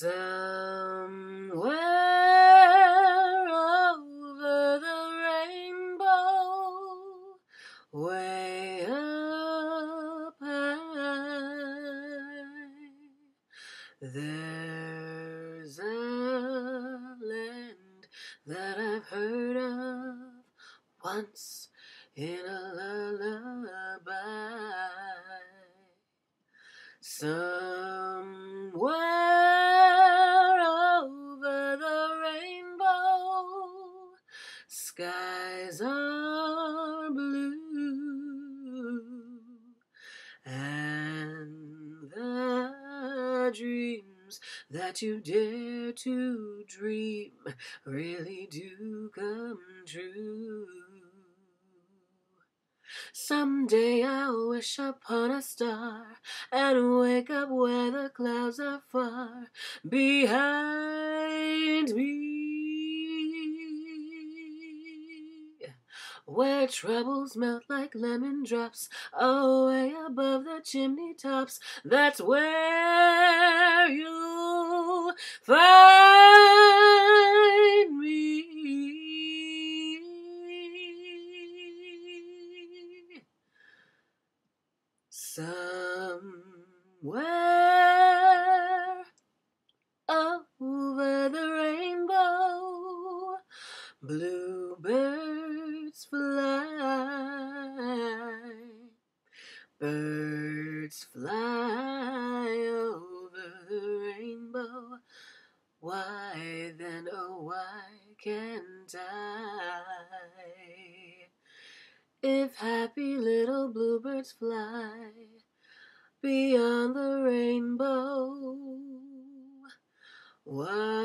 Somewhere over the rainbow, way up high, there's a land that I've heard of once in a lullaby. Somewhere skies are blue and the dreams that you dare to dream really do come true. Someday I'll wish upon a star and wake up where the clouds are far behind me. Where troubles melt like lemon drops away above the chimney tops. That's where you find me. Somewhere over the rainbow, bluebird. Birds fly over the rainbow. Why then, oh, why can't I? If happy little bluebirds fly beyond the rainbow, why?